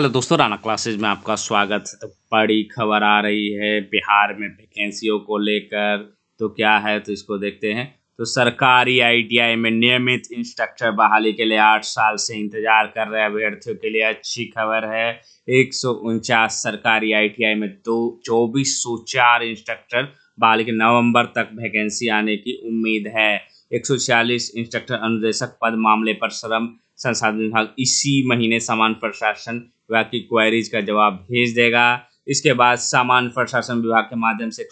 hello दोस्तों Rana classes में आपका स्वागत है तो बड़ी खबर आ रही है बिहार में वैकेंसियों को लेकर तो क्या है तो इसको देखते हैं तो सरकारी आईटीआई में नियमित इंस्ट्रक्टर बहाली के लिए आठ साल से इंतजार कर रहे अभ्यर्थियों के लिए अच्छी खबर है एक सरकारी आईटीआई में दो चौबीस इंस्ट्रक्टर बहाली के नवम्बर तक वैकेंसी आने की उम्मीद है एक इंस्ट्रक्टर अनुदेशक पद मामले पर श्रम संसाधन विभाग इसी महीने सामान्य प्रशासन विभाग की क्वायरीज का जवाब भेज देगा इसके बाद सामान्य प्रशासन विभाग के माध्यम से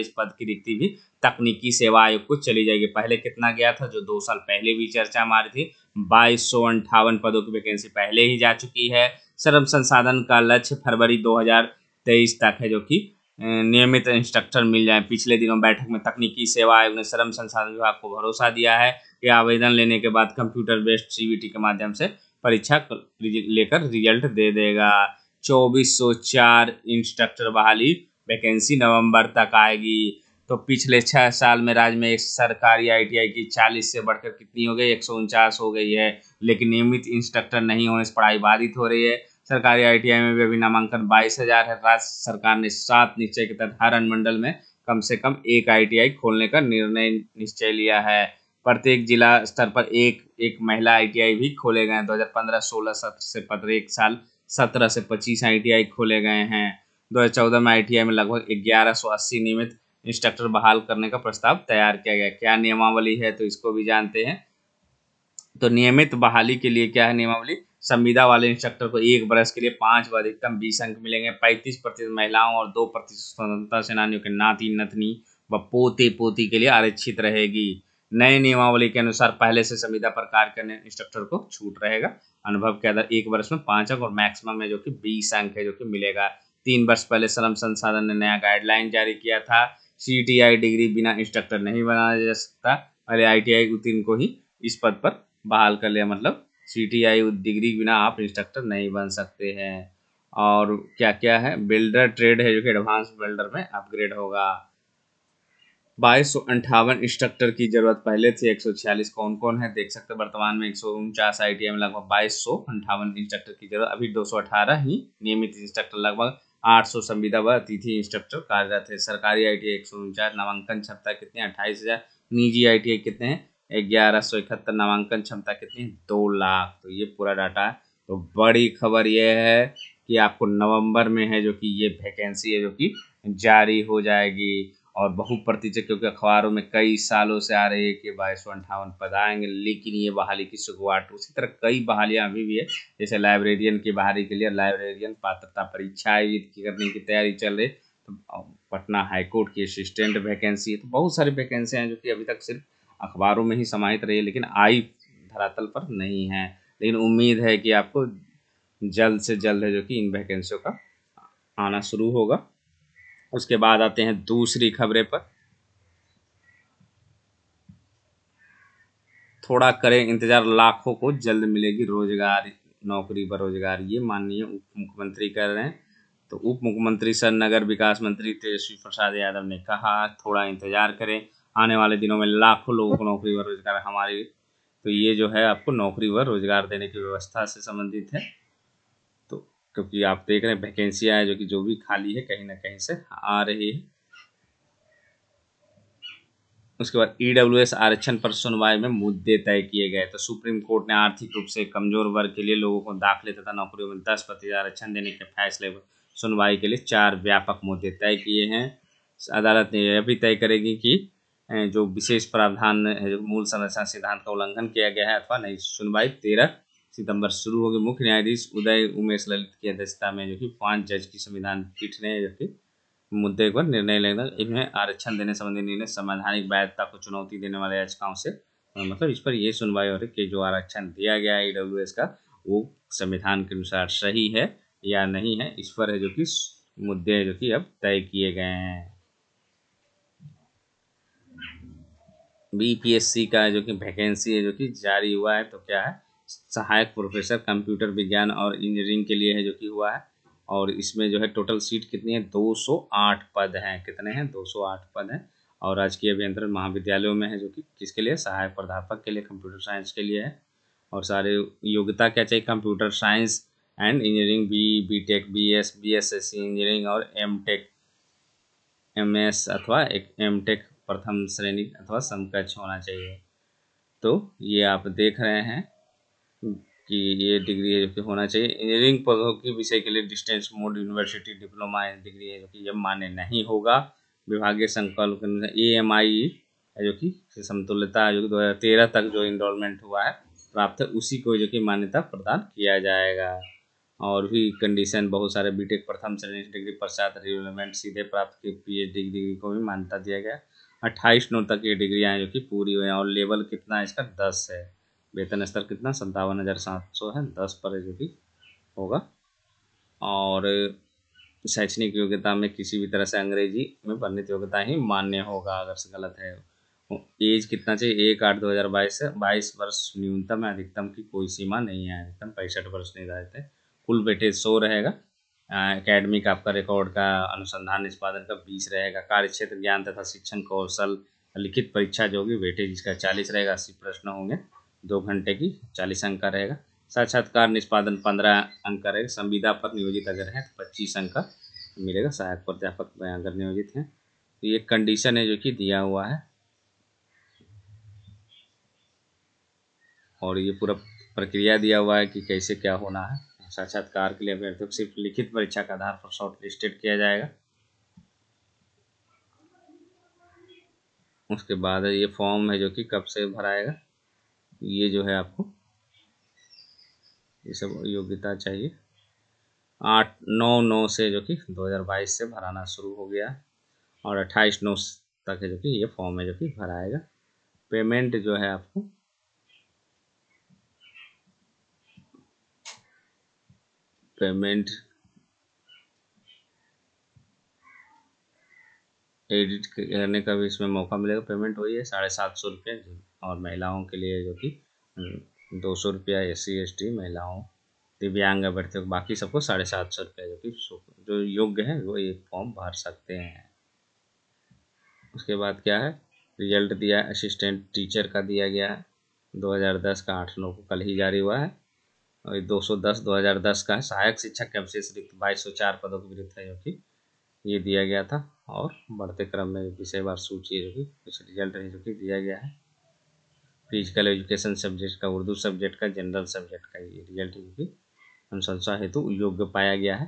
एक पद की रिक्ति भी तकनीकी सेवा आयोग को चली जाएगी पहले कितना गया था जो दो साल पहले भी चर्चा मार थी बाईस सौ अंठावन पदों की वैकेंसी पहले ही जा चुकी है श्रम संसाधन का लक्ष्य फरवरी 2023 तक है जो कि नियमित इंस्ट्रक्टर मिल जाए पिछले दिनों बैठक में तकनीकी सेवा आयोग ने श्रम संसाधन विभाग को भरोसा दिया है के आवेदन लेने के बाद कंप्यूटर बेस्ड सी के माध्यम से परीक्षा लेकर रिजल्ट दे देगा 2404 इंस्ट्रक्टर बहाली वैकेंसी नवंबर तक आएगी तो पिछले छः साल में राज्य में एक सरकारी आईटीआई की 40 से बढ़कर कितनी हो गई एक हो गई है लेकिन नियमित इंस्ट्रक्टर नहीं होने से पढ़ाई बाधित हो रही है सरकारी आईटीआई में भी अभी नामांकन बाईस हजार है राज्य सरकार ने सात निश्चय के तहत हर अनुमंडल में कम से कम एक आईटीआई खोलने का निर्णय निश्चय लिया है प्रत्येक जिला स्तर पर एक एक महिला आईटीआई भी खोले गए हैं 2015-16 से प्रत्येक साल 17 से 25 आईटीआई खोले गए हैं 2014 में आईटीआई में लगभग 1180 नियमित इंस्ट्रक्टर बहाल करने का प्रस्ताव तैयार किया गया क्या नियमावली है तो इसको भी जानते हैं तो नियमित बहाली के लिए क्या है नियमावली संविदा वाले इंस्ट्रक्टर को एक बरस के लिए पाँच व अधिकतम बीस अंक मिलेंगे पैंतीस प्रतिशत महिलाओं और दो प्रतिशत स्वतंत्रता सेनानियों के नाती नतनी व पोते पोती के लिए आरक्षित रहेगी नए नियमावली के अनुसार पहले से संविदा पर कार्य करने इंस्ट्रक्टर को छूट रहेगा अनुभव के आधार एक वर्ष में पांच अंक और मैक्सिमम है जो कि बीस अंक है जो कि मिलेगा तीन वर्ष पहले श्रम संसाधन ने नया गाइडलाइन जारी किया था सी डिग्री बिना इंस्ट्रक्टर नहीं बनाया जा सकता पहले आई टी उत्तीर्ण को ही इस पद पर बहाल कर लिया मतलब सी डिग्री बिना आप इंस्ट्रक्टर नहीं बन सकते हैं और क्या क्या है बिल्डर ट्रेड है जो कि एडवांस बिल्डर में अपग्रेड होगा बाईस इंस्ट्रक्टर की जरूरत पहले थी 146 कौन कौन है देख सकते वर्तमान में एक सौ उनचास आई टी में लगभग बाईस सौ अंठावन इंस्ट्रक्टर की जरूरत अभी 218 ही नियमित इंस्ट्रक्टर लगभग 800 संविदा व अतिथि इंस्ट्रक्टर कार्यरत है सरकारी आई टी एक सौ उनचास नामांकन क्षमता कितने अट्ठाईस हजार निजी आई टी कितने हैं ग्यारह सौ इकहत्तर नामांकन क्षमता कितनी है दो लाख तो ये पूरा डाटा है तो बड़ी खबर यह है कि आपको नवंबर में है जो कि ये वैकेंसी है जो कि जारी हो जाएगी और बहुप्रतिचक क्योंकि अखबारों में कई सालों से आ रही है कि बाईस सौ अंठावन पद आएंगे लेकिन ये बहाली की शुरुआत उसी तरह कई बहालियाँ अभी भी है जैसे लाइब्रेरियन की बहाली के लिए लाइब्रेरियन पात्रता परीक्षा आयोजित करने की तैयारी चल रही तो पटना हाईकोर्ट की असिस्टेंट वैकेंसी तो बहुत सारी वैकेंसियाँ हैं जो कि अभी तक सिर्फ अखबारों में ही समाहित रही है लेकिन आई धरातल पर नहीं है लेकिन उम्मीद है कि आपको जल्द से जल्द है जो कि इन वैकेंसियों का आना शुरू होगा उसके बाद आते हैं दूसरी खबरें पर थोड़ा करें इंतजार लाखों को जल्द मिलेगी रोजगार नौकरी बेरोजगार ये माननीय उप मुख्यमंत्री कर रहे हैं तो उप मुख्यमंत्री सर नगर विकास मंत्री तेजस्वी प्रसाद यादव ने कहा थोड़ा इंतजार करें आने वाले दिनों में लाखों लोगों को नौकरी व रोजगार हमारी तो ये जो है आपको नौकरी व रोजगार देने की व्यवस्था से संबंधित है क्योंकि आप देख रहे हैं वैकेंसियाँ हैं जो कि जो भी खाली है कहीं ना कहीं से आ रही है उसके बाद ई e आरक्षण पर सुनवाई में मुद्दे तय किए गए तो सुप्रीम कोर्ट ने आर्थिक रूप से कमजोर वर्ग के लिए लोगों को दाखिले तथा नौकरियों में दस प्रतिशत आरक्षण देने के फैसले पर सुनवाई के लिए चार व्यापक मुद्दे तय किए हैं अदालत ने यह भी तय करेगी कि जो विशेष प्रावधान मूल संरचना सिद्धांत का उल्लंघन किया गया है अथवा नहीं सुनवाई तेरह सितंबर शुरू होगी मुख्य न्यायाधीश उदय उमेश ललित की अध्यक्षता में जो कि पांच जज की संविधान पीठ ने जो कि मुद्दे पर निर्णय लेगा इनमें आरक्षण देने संबंधी निर्णय संवैधानिक वैधता को चुनौती देने वाले याचिकाओं से मतलब इस पर यह सुनवाई हो रही कि जो आरक्षण दिया गया है ई e का वो संविधान के अनुसार सही है या नहीं है इस पर है जो कि मुद्दे जो कि अब तय किए गए हैं बीपीएससी का जो कि वैकेंसी है जो कि जारी हुआ है तो क्या है सहायक प्रोफेसर कंप्यूटर विज्ञान और इंजीनियरिंग के लिए है जो कि हुआ है और इसमें जो है टोटल सीट कितनी है 208 पद हैं कितने हैं 208 पद हैं और राजकीय अभियंत्रण महाविद्यालयों में है जो कि किसके लिए सहायक प्राध्यापक के लिए कंप्यूटर साइंस के लिए है और सारे योग्यता क्या चाहिए computer science and engineering B B tech B S B S S C engineering और एम टेक एम एस अथवा एक एम टेक प्रथम श्रेणी अथवा समकक्ष होना चाहिए तो ये आप देख रहे हैं कि ये डिग्री है जो कि होना चाहिए इंजीनियरिंग पदों के विषय के लिए distance mode university diploma degree है जो कि यह मान्य नहीं होगा विभागीय संकल्प के अनुसार ए एम आई है जो कि समतुल्यता जो कि दो हज़ार तेरह तक जो इनरोलमेंट हुआ है प्राप्त है उसी को जो कि मान्यता प्रदान किया जाएगा और भी कंडीशन बहुत सारे बीटेक प्रथम श्रेणी डिग्री पश्चात रिवलमेंट सीधे प्राप्त की डी डिग्री को भी मान्यता दिया गया अट्ठाईस नौ तक ये डिग्रियाँ जो कि पूरी हुई हैं और लेवल कितना इसका दस है वेतन स्तर कितना संतावन हज़ार सात सौ है दस पर जो भी होगा और शैक्षणिक योग्यता में किसी भी तरह से अंग्रेजी में वर्णित योग्यता ही मान्य होगा अगर से गलत है एज कितना चाहिए एक आठ दो हज़ार बाईस से बाईस वर्ष न्यूनतम है अधिकतम की कोई सीमा नहीं है अधिकतम पैंसठ वर्ष निर्धारित है कुल बेटेज सौ रहेगा एकेडमिक आपका रिकॉर्ड का अनुसंधान निष्पादन का बीस रहेगा कार्य क्षेत्र ज्ञान तथा शिक्षण कौशल लिखित परीक्षा जो होगी वेटेज इसका चालीस रहेगा अस्सी प्रश्न होंगे दो घंटे की चालीस अंक का रहेगा साक्षात्कार निष्पादन पंद्रह अंक का रहेगा संविदा पर नियोजित अगर है तो पच्चीस अंक का मिलेगा सहायक प्राध्यापक में अगर नियोजित हैं तो ये कंडीशन है जो कि दिया हुआ है और ये पूरा प्रक्रिया दिया हुआ है कि कैसे क्या होना है साक्षात्कार के लिए अभ्यर्थियों को सिर्फ लिखित परीक्षा के आधार पर शॉर्ट लिस्टेड किया जाएगा उसके बाद ये फॉर्म है जो कि कब से भराएगा ये जो है आपको ये सब योग्यता चाहिए आठ नौ नौ से जो कि 2022 से भराना शुरू हो गया और अट्ठाईस नौ तक है जो कि ये फॉर्म है जो कि भराएगा पेमेंट जो है आपको पेमेंट एडिट करने का भी इसमें मौका मिलेगा पेमेंट वही है साढ़े सात सौ रुपये और महिलाओं के लिए जो कि दो सौ रुपया एस सी एस टी महिलाओं दिव्यांग बढ़ते बाकी सबको साढ़े सात सौ रुपये जो कि जो योग्य हैं वो ये फॉर्म भर सकते हैं उसके बाद क्या है रिजल्ट दिया असिस्टेंट टीचर का दिया गया है दो का आठ नौ को कल ही जारी हुआ है और दो सौ दस दो हज़ार दस का सहायक शिक्षक के अवशेष रिक्त बाईस सौ चार पदों के विरुद्ध है जो कि ये दिया गया था और बढ़ते क्रम में विषय बार सूची जो कि कुछ रिजल्ट है जो कि दिया गया है फिजिकल एजुकेशन सब्जेक्ट का उर्दू सब्जेक्ट का जनरल सब्जेक्ट का ये रिजल्ट जो कि अनुशंसा हेतु योग्य पाया गया है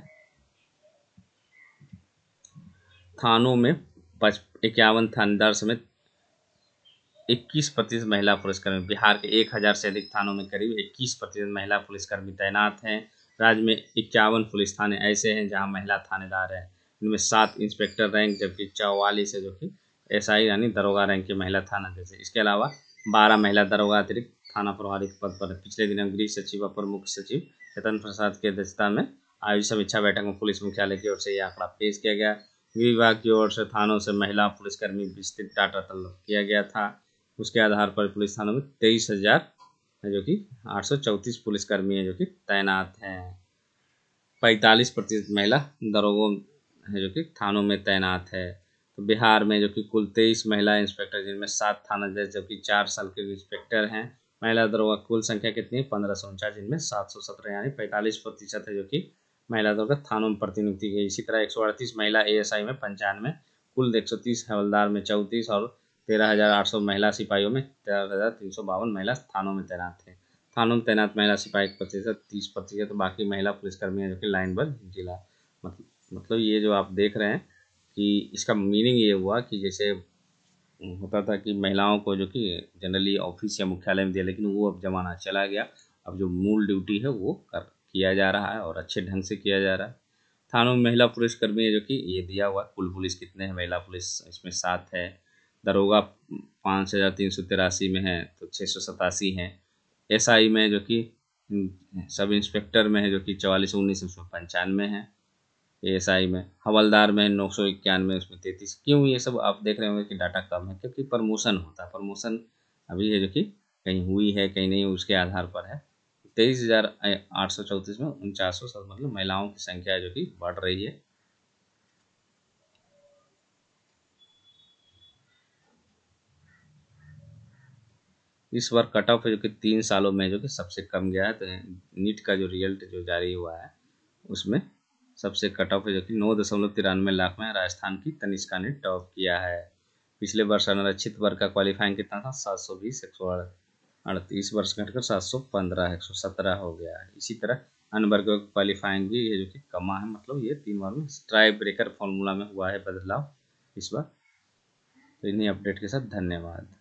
थानों में पच इक्यावन थानेदार समेत इक्कीस प्रतिशत महिला पुलिसकर्मी बिहार के एक हज़ार से अधिक थानों में करीब इक्कीस प्रतिशत महिला पुलिसकर्मी तैनात हैं राज्य में इक्यावन पुलिस थाने ऐसे हैं जहां महिला थानेदार हैं इनमें सात इंस्पेक्टर रैंक जबकि चौवालीस है जो कि एसआई यानी दरोगा रैंक की महिला थाना जैसे इसके अलावा बारह महिला दरोगा अतिरिक्त थाना प्रभारी पद पर पिछले दिनों गृह सचिव अपर मुख्य सचिव चेतन प्रसाद की अध्यक्षता में आयोजित समीक्षा बैठक में पुलिस मुख्यालय की ओर से यह आंकड़ा पेश किया गया गृह विभाग की ओर से थानों से महिला पुलिसकर्मी विस्तृत डाटा तलब किया गया था उसके आधार पर पुलिस थानों में तेईस हज़ार जो कि आठ सौ चौंतीस पुलिसकर्मी है जो कि तैनात हैं पैंतालीस प्रतिशत महिला दरोगों है जो कि थानों में तैनात है तो बिहार में जो कि कुल तेईस महिला इंस्पेक्टर जिनमें सात थाना जज कि चार साल के इंस्पेक्टर हैं महिला दरों का कुल संख्या कितनी है पंद्रह सौ उनचास जिनमें सात सौ सत्रह यानी पैंतालीस प्रतिशत है जो कि महिला दरोगा का थानों में प्रतिनियुक्ति गई इसी तरह एक सौ अड़तीस महिला आई में पंचानवे कुल एक सौ तीस हवलदार में चौंतीस और तेरह हज़ार आठ सौ महिला सिपाहियों में तेरह हज़ार तीन सौ बावन महिला थानों में तैनात थे थानों में तैनात महिला सिपाही प्रतिशत तीस प्रतिशत बाकी महिला पुलिसकर्मी है जो कि लाइन बल जिला मतलब मतलब ये जो आप देख रहे हैं कि इसका मीनिंग ये हुआ कि जैसे हम्म, होता था कि महिलाओं को जो कि जनरली ऑफिस या मुख्यालय में दिया लेकिन वो अब ज़माना चला गया अब जो मूल ड्यूटी है वो कर किया जा रहा है और अच्छे ढंग से किया जा रहा है थानों में महिला पुलिसकर्मी जो कि ये दिया हुआ है कुल पुलिस कितने हैं महिला पुलिस इसमें सात है दरोगा पाँच हज़ार तीन सौ तिरासी में है तो छः सौ सतासी हैं एस आई में जो कि हम्म, सब इंस्पेक्टर में है जो कि चवालीस उन्नीस सौ पंचानवे हैं एएसआई में हवलदार में नौ सौ इक्यानवे उसमें तैतीस क्यों ये सब आप देख रहे होंगे कि डाटा कम है क्योंकि प्रमोशन होता है प्रमोशन अभी है जो कि कहीं हुई है कहीं नहीं उसके आधार पर है तेईस हज़ार आठ सौ चौंतीस में उनचास सौ मतलब महिलाओं की संख्या जो कि बढ़ रही है इस बार कट ऑफ जो कि तीन सालों में जो कि सबसे कम गया है तो नीट का जो रिजल्ट जो जारी हुआ है उसमें सबसे कट ऑफ है जो कि नौ दशमलव तिरानवे लाख में राजस्थान की तनिष्का ने टॉप किया है पिछले वर्ष अनारक्षित वर्ग का क्वालिफाइंग कितना था सात सौ बीस एक सौ अड़तीस वर्ष घटकर सात सौ पंद्रह एक सौ सत्रह हो गया है इसी तरह अन्य वर्गों का क्वालिफाइंग भी है जो कि कमा है मतलब ये तीन बार में स्ट्राइक ब्रेकर फॉर्मूला में हुआ है बदलाव इस बार तो इन्हीं अपडेट के साथ धन्यवाद